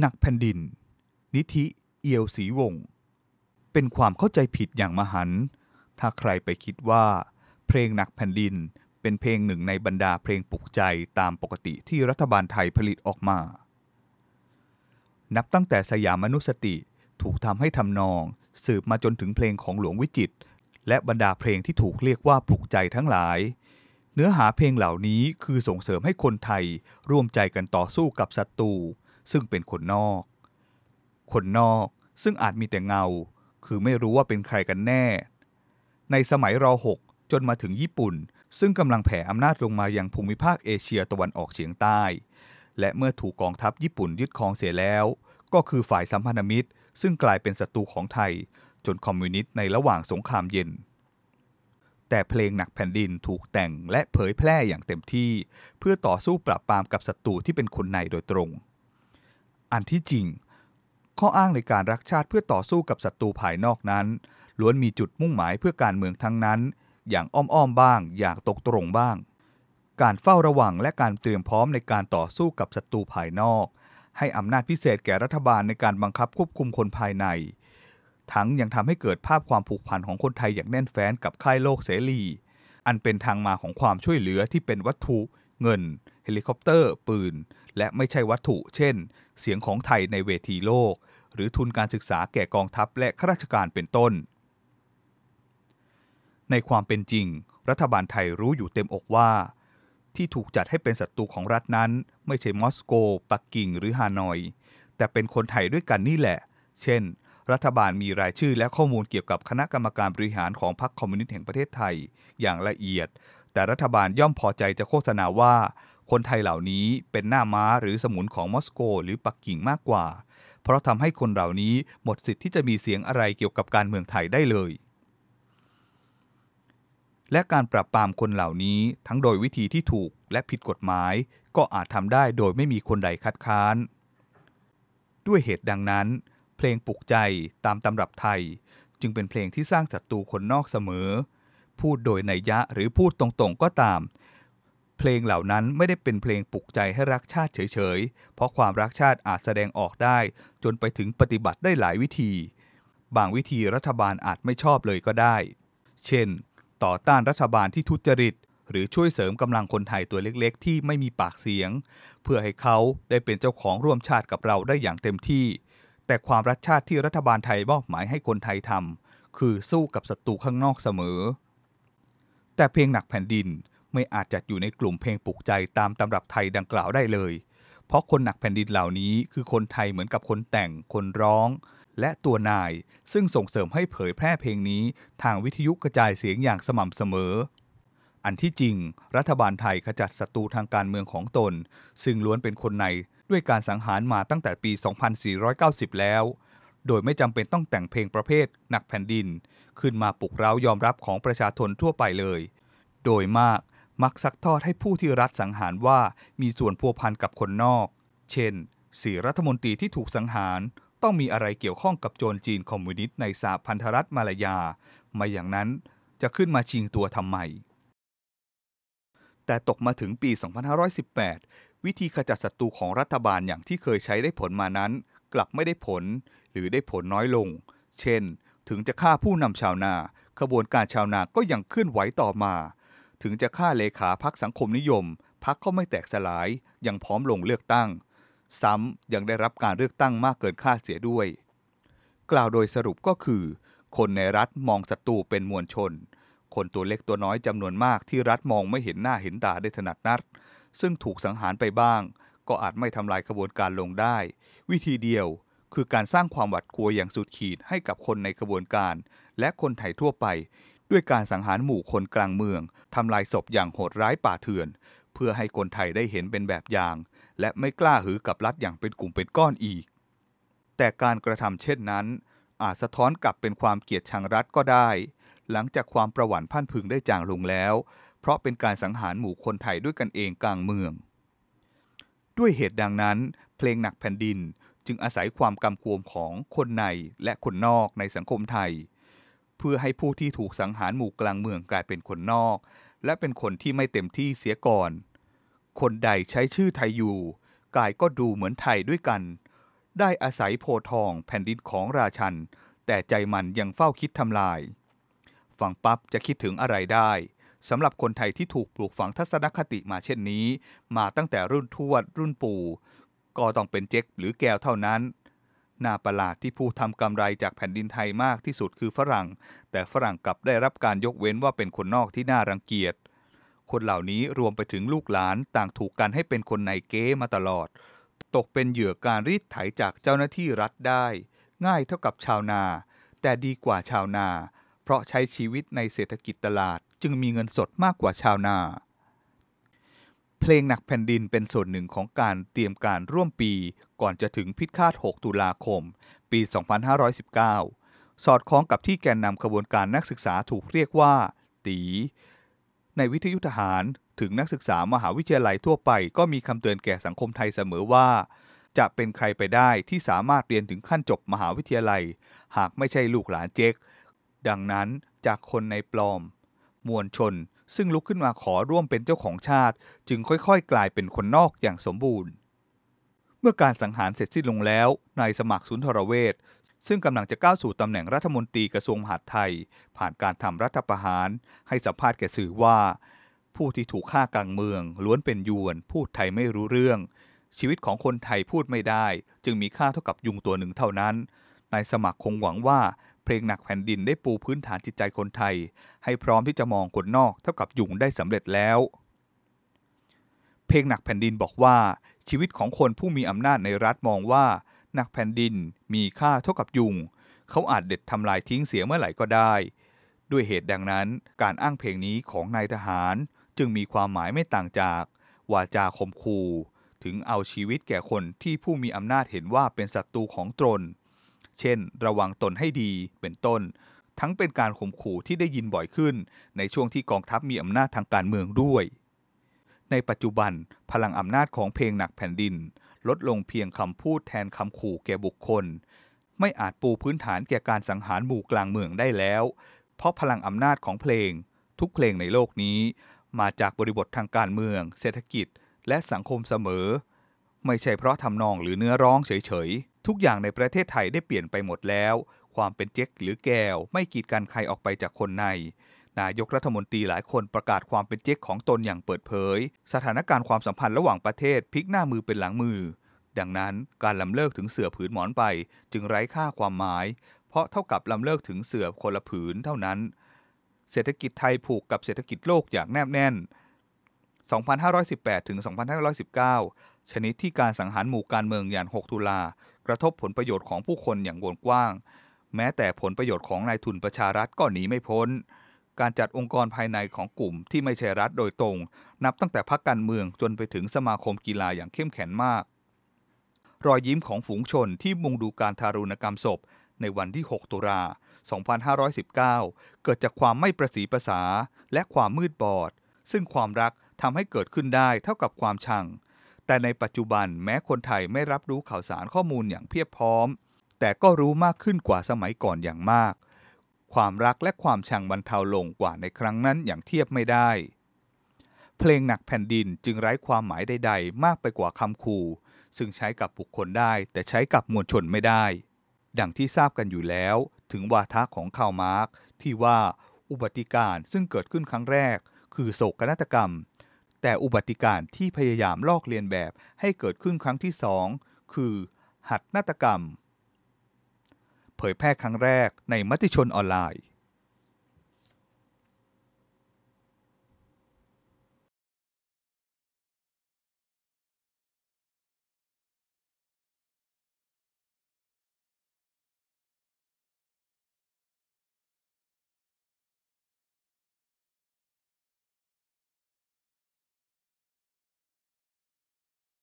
หนักแผ่นดิน นิธิเอียวสีวงศ์เป็นความเข้าใจผิดอย่างมหัน ถ้าใครไปคิดว่า เพลงหนักแผ่นดินเป็นเพลงหนึ่งในบรรดาเพลงปลุกใจตามปกติที่รัฐบาลไทยผลิตออกมา นับตั้งแต่สยามมนุสติถูกทำให้ทำนองสืบมาจนถึงเพลงของหลวงวิจิตและบรรดาเพลงที่ถูกเรียกว่าปลุกใจทั้งหลาย เนื้อหาเพลงเหล่านี้คือส่งเสริมให้คนไทยร่วมใจกันต่อสู้กับศัตรูซึ่งเป็นคนนอก คนนอกซึ่งอาจมีแต่เงา คือไม่รู้ว่าเป็นใครกันแน่ ในสมัยร .6 จนมาถึงญี่ปุ่น ซึ่งกำลังแผ่อำนาจลงมายังภูมิภาคเอเชียตะวันออกเฉียงใต้ และเมื่อถูกกองทัพญี่ปุ่นยึดครองเสียแล้ว ก็คือฝ่ายสัมพันธมิตร ซึ่งกลายเป็นศัตรูของไทย จนคอมมิวนิสต์ในระหว่างสงครามเย็น แต่เพลงหนักแผ่นดินถูกแต่งและเผยแพร่อย่างเต็มที่ เพื่อต่อสู้ปราบปรามกับศัตรูที่เป็นคนในโดยตรงอันที่จริง ข้ออ้างในการรักชาติเพื่อต่อสู้กับศัตรูภายนอกนั้นล้วนมีจุดมุ่งหมายเพื่อการเมืองทั้งนั้น อย่างอ้อมๆบ้างอย่างตกตรงบ้าง การเฝ้าระวังและการเตรียมพร้อมในการต่อสู้กับศัตรูภายนอก ให้อำนาจพิเศษแก่รัฐบาลในการบังคับควบคุมคนภายในทั้งยังทำให้เกิดภาพความผูกพันของคนไทยอย่างแน่นแฟ้นกับค่ายโลกเสรี อันเป็นทางมาของความช่วยเหลือที่เป็นวัตถุ เงิน เฮลิคอปเตอร์ ปืนและไม่ใช่วัตถุ เช่น เสียงของไทยในเวทีโลก หรือทุนการศึกษาแก่กองทัพและข้าราชการเป็นต้น ในความเป็นจริง รัฐบาลไทยรู้อยู่เต็มอกว่า ที่ถูกจัดให้เป็นศัตรูของรัฐนั้น ไม่ใช่มอสโก ปักกิ่ง หรือฮานอย แต่เป็นคนไทยด้วยกันนี่แหละ เช่น รัฐบาลมีรายชื่อและข้อมูลเกี่ยวกับคณะกรรมการบริหารของพรรคคอมมิวนิสต์แห่งประเทศไทยอย่างละเอียด แต่รัฐบาลย่อมพอใจจะโฆษณาว่าคนไทยเหล่านี้เป็นหน้าม้าหรือสมุนของมอสโกหรือปักกิ่งมากกว่า เพราะทำให้คนเหล่านี้หมดสิทธิ์ที่จะมีเสียงอะไรเกี่ยวกับการเมืองไทยได้เลย และการปราบปรามคนเหล่านี้ทั้งโดยวิธีที่ถูกและผิดกฎหมายก็อาจทำได้โดยไม่มีคนใดคัดค้าน ด้วยเหตุดังนั้น เพลงปลุกใจตามตำรับไทยจึงเป็นเพลงที่สร้างศัตรูคนนอกเสมอ พูดโดยในยะหรือพูดตรงๆ ก็ตามเพลงเหล่านั้นไม่ได้เป็นเพลงปลุกใจให้รักชาติเฉยๆ เพราะความรักชาติอาจแสดงออกได้จนไปถึงปฏิบัติได้หลายวิธี บางวิธีรัฐบาลอาจไม่ชอบเลยก็ได้ เช่น ต่อต้านรัฐบาลที่ทุจริต หรือช่วยเสริมกำลังคนไทยตัวเล็กๆ ที่ไม่มีปากเสียง เพื่อให้เขาได้เป็นเจ้าของร่วมชาติกับเราได้อย่างเต็มที่ แต่ความรักชาติที่รัฐบาลไทยมอบหมายให้คนไทยทำคือสู้กับศัตรูข้างนอกเสมอ แต่เพลงหนักแผ่นดินไม่อาจจัดอยู่ในกลุ่มเพลงปลุกใจตามตำรับไทยดังกล่าวได้เลย เพราะคนหนักแผ่นดินเหล่านี้ คือคนไทยเหมือนกับคนแต่งคนร้อง และตัวนายซึ่งส่งเสริมให้เผยแพร่เพลงนี้ทางวิทยุกระจายเสียงอย่างสม่ำเสมอ อันที่จริง รัฐบาลไทยขจัดศัตรูทางการเมืองของตน ซึ่งล้วนเป็นคนในด้วยการสังหารมาตั้งแต่ปี 2490 แล้ว โดยไม่จำเป็นต้องแต่งเพลงประเภทหนักแผ่นดิน ขึ้นมาปลุกเร้ายอมรับของประชาชนทั่วไปเลย โดยมากมักซักทอดให้ผู้ที่รัฐสังหารว่ามีส่วนพัวพันกับคนนอก เช่น สีรัฐมนตรีที่ถูกสังหาร ต้องมีอะไรเกี่ยวข้องกับโจรจีนคอมมิวนิสต์ในสาพันธรัฐมาลายา ไม่อย่างนั้นจะขึ้นมาชิงตัวทำไม แต่ตกมาถึงปี 2518 วิธีขจัดศัตรูของรัฐบาลอย่างที่เคยใช้ได้ผลมานั้น กลับไม่ได้ผลหรือได้ผลน้อยลง เช่น ถึงจะฆ่าผู้นำชาวนาขบวนการชาวนาก็ยังเคลื่อนไหวต่อมาถึงจะฆ่าเลขาพักสังคมนิยมพักก็ไม่แตกสลายยังพร้อมลงเลือกตั้ง ซ้ำยังได้รับการเลือกตั้งมากเกินคาดเสียด้วย กล่าวโดยสรุปก็คือคนในรัฐมองศัตรูเป็นมวลชน คนตัวเล็กตัวน้อยจำนวนมากที่รัฐมองไม่เห็นหน้าเห็นตาได้ถนัดนัด ซึ่งถูกสังหารไปบ้างก็อาจไม่ทำลายขบวนการลงได้ วิธีเดียวคือการสร้างความหวาดกลัวอย่างสุดขีดให้กับคนในขบวนการ และคนไทยทั่วไปด้วยการสังหารหมู่คนกลางเมืองทำลายศพอย่างโหดร้ายป่าเถื่อน เพื่อให้คนไทยได้เห็นเป็นแบบอย่าง และไม่กล้าหือกับรัฐอย่างเป็นกลุ่มเป็นก้อนอีก แต่การกระทำเช่นนั้น อาจสะท้อนกลับเป็นความเกลียดชังรัฐก็ได้ หลังจากความประวัติพันพึงได้จางลงแล้ว เพราะเป็นการสังหารหมู่คนไทยด้วยกันเองกลางเมือง ด้วยเหตุดังนั้นเพลงหนักแผ่นดินจึงอาศัยความกำกวมของคนในและคนนอกในสังคมไทยพื่อให้ผู้ที่ถูกสังหารหมู่กลางเมืองกลายเป็นคนนอก และเป็นคนที่ไม่เต็มที่เสียก่อน คนใดใช้ชื่อไทยอยู่ กายก็ดูเหมือนไทยด้วยกัน ได้อาศัยโพทอง แผ่นดินของราชัน แต่ใจมันยังเฝ้าคิดทำลายฟังปั๊บจะคิดถึงอะไรได้สำหรับคนไทยที่ถูกปลูกฝังทัศนคติมาเช่นนี้ มาตั้งแต่รุ่นทวดรุ่นปู่ก็ต้องเป็นเจ๊กหรือแก้วเท่านั้นน่าประหลาดที่ผู้ทำกำไรจากแผ่นดินไทยมากที่สุดคือฝรั่ง แต่ฝรั่งกลับได้รับการยกเว้นว่าเป็นคนนอกที่น่ารังเกียจ คนเหล่านี้รวมไปถึงลูกหลานต่างถูกกันให้เป็นคนในเก๊มาตลอด ตกเป็นเหยื่อการรีดไถจากเจ้าหน้าที่รัฐได้ ง่ายเท่ากับชาวนา แต่ดีกว่าชาวนา เพราะใช้ชีวิตในเศรษฐกิจตลาดจึงมีเงินสดมากกว่าชาวนาเพลงหนักแผ่นดินเป็นส่วนหนึ่งของการเตรียมการร่วมปีก่อนจะถึงพิฆาต6ตุลาคม ปี 2519 สอดคล้องกับที่แกนนำขบวนการนักศึกษาถูกเรียกว่า ตี ในวิทยุทหารถึงนักศึกษามหาวิทยาลัยทั่วไปก็มีคำเตือนแก่สังคมไทยเสมอว่า จะเป็นใครไปได้ที่สามารถเรียนถึงขั้นจบมหาวิทยาลัย หากไม่ใช่ลูกหลานเจ๊กดังนั้นจากคนในปลอม มวลชนซึ่งลุกขึ้นมาขอร่วมเป็นเจ้าของชาติ จึงค่อยๆ กลายเป็นคนนอกอย่างสมบูรณ์ เมื่อการสังหารเสร็จสิ้นลงแล้ว นายสมัครสุนทรเวชซึ่งกำลังจะก้าวสู่ตำแหน่งรัฐมนตรีกระทรวงมหาดไทย ผ่านการทำรัฐประหาร ให้สัมภาษณ์แก่สื่อว่า ผู้ที่ถูกฆ่ากลางเมือง ล้วนเป็นยวน พูดไทยไม่รู้เรื่อง ชีวิตของคนไทยพูดไม่ได้ จึงมีค่าเท่ากับยุงตัวหนึ่งเท่านั้นนายสมัครคงหวังว่าเพลงหนักแผ่นดินได้ปูพื้นฐานจิตใจคนไทย ให้พร้อมที่จะมองคนนอกเท่ากับยุงได้สำเร็จแล้ว เพลงหนักแผ่นดินบอกว่า ชีวิตของคนผู้มีอำนาจในรัฐมองว่าหนักแผ่นดินมีค่าเท่ากับยุงเขาอาจเด็ดทำลายทิ้งเสียเมื่อไหร่ก็ได้ ด้วยเหตุดังนั้น การอ้างเพลงนี้ของนายทหารจึงมีความหมายไม่ต่างจากวาจาคมคูถึงเอาชีวิตแก่คนที่ผู้มีอำนาจเห็นว่าเป็นศัตรูของตนเช่นระวังตนให้ดีเป็นต้น ทั้งเป็นการข่มขู่ที่ได้ยินบ่อยขึ้น ในช่วงที่กองทัพมีอำนาจทางการเมืองด้วย ในปัจจุบันพลังอำนาจของเพลงหนักแผ่นดิน ลดลงเพียงคำพูดแทนคำขู่แก่บุคคล ไม่อาจปูพื้นฐานแก่การสังหารหมู่กลางเมืองได้แล้ว เพราะพลังอำนาจของเพลง ทุกเพลงในโลกนี้ มาจากบริบททางการเมือง เศรษฐกิจ และสังคมเสมอไม่ใช่เพราะทำนองหรือเนื้อร้องเฉยๆ ทุกอย่างในประเทศไทยได้เปลี่ยนไปหมดแล้ว ความเป็นเจ๊กหรือแก้วไม่กีดกันใครออกไปจากคนใน นายกรัฐมนตรีหลายคนประกาศความเป็นเจ๊กของตนอย่างเปิดเผย สถานการณ์ความสัมพันธ์ระหว่างประเทศพลิกหน้ามือเป็นหลังมือ ดังนั้นการลำเลิกถึงเสือผืนหมอนไปจึงไร้ค่าความหมาย เพราะเท่ากับลำเลิกถึงเสือคนละผืนเท่านั้น เศรษฐกิจไทยผูกกับเศรษฐกิจโลกอย่างแนบแน่น 2518ถึง2519ชนิดที่การสังหารหมู่การเมืองอย่าง6ตุลา กระทบผลประโยชน์ของผู้คนอย่างวงกว้าง แม้แต่ผลประโยชน์ของนายทุนประชารัฐก็หนีไม่พ้น การจัดองค์กรภายในของกลุ่มที่ไม่ใช่รัฐโดยตรง นับตั้งแต่พักการเมืองจนไปถึงสมาคมกีฬาอย่างเข้มแข็งมาก รอยยิ้มของฝูงชนที่มุงดูการทารุณกรรมศพในวันที่ 6 ตุลา2519เกิดจากความไม่ประสีภาษาและความมืดบอด ซึ่งความรักทำให้เกิดขึ้นได้เท่ากับความชังแต่ในปัจจุบันแม้คนไทยไม่รับรู้ข่าวสารข้อมูลอย่างเพียบพร้อม แต่ก็รู้มากขึ้นกว่าสมัยก่อนอย่างมาก ความรักและความชังบรรเทาลงกว่าในครั้งนั้นอย่างเทียบไม่ได้ เพลงหนักแผ่นดินจึงไร้ความหมายใด ๆ มากไปกว่าคำขู่ ซึ่งใช้กับบุคคลได้ แต่ใช้กับมวลชนไม่ได้ ดังที่ทราบกันอยู่แล้ว ถึงวาทะของข่าวมาร์กที่ว่าอุบัติการซึ่งเกิดขึ้นครั้งแรก คือโศกนาฏกรรมแต่อุบัติการที่พยายามลอกเลียนแบบให้เกิดขึ้นครั้งที่สองคือ หัตนาฏกรรม เผยแพร่ครั้งแรกในมติชนออนไลน์